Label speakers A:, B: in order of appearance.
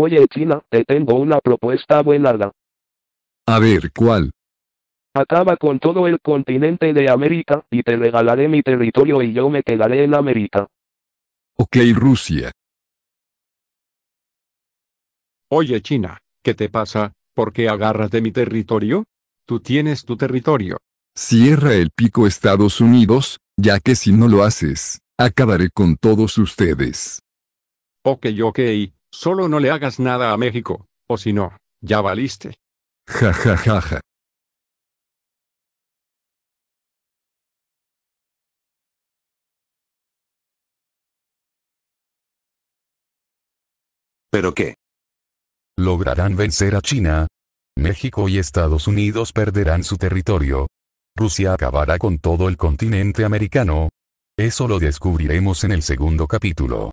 A: Oye China, te tengo una propuesta buena.
B: A ver, ¿cuál?
A: Acaba con todo el continente de América, y te regalaré mi territorio y yo me quedaré en América. Ok, Rusia. Oye China, ¿qué te pasa? ¿Por qué agarras de mi territorio? Tú
C: tienes tu territorio.
B: Cierra el pico Estados Unidos, ya que si no lo haces, acabaré con todos ustedes.
C: Ok, ok, Solo no le
D: hagas nada a México, o si no, ya valiste. Ja ja ja ja. ¿Pero qué? ¿Lograrán vencer a China? México y Estados Unidos perderán
E: su territorio. Rusia acabará con todo el continente americano. Eso lo descubriremos en el segundo capítulo.